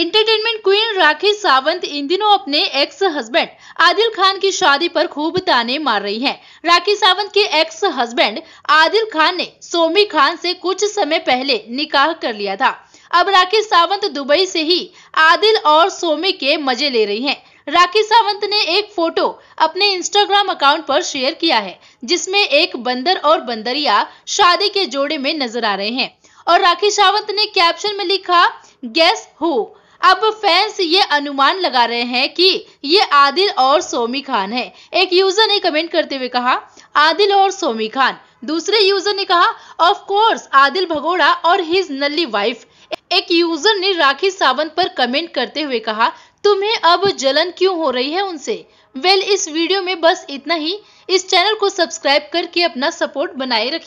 Entertainment queen Rakhi Sawant इन दिनों अपने एक्स हस्बैंड आदिल खान की शादी पर खूब ताने मार रही हैं। राखी सावंत के एक्स हस्बैंड आदिल खान ने सोमी खान से कुछ समय पहले निकाह कर लिया था अब राखी सावंत दुबई से ही आदिल और सोमी के मजे ले रही हैं। राखी सावंत ने एक फोटो अपने इंस्टाग्राम अकाउंट पर शेयर किया है जिसमे एक बंदर और बंदरिया शादी के जोड़े में नजर आ रहे हैं और राखी सावंत ने कैप्शन में लिखा गैस हो अब फैंस ये अनुमान लगा रहे हैं कि ये आदिल और सोमी खान है एक यूजर ने कमेंट करते हुए कहा आदिल और सोमी खान दूसरे यूजर ने कहा ऑफ कोर्स आदिल भगोड़ा और हिज नली वाइफ एक यूजर ने राखी सावंत पर कमेंट करते हुए कहा तुम्हें अब जलन क्यों हो रही है उनसे वेल well, इस वीडियो में बस इतना ही इस चैनल को सब्सक्राइब करके अपना सपोर्ट बनाए रखिए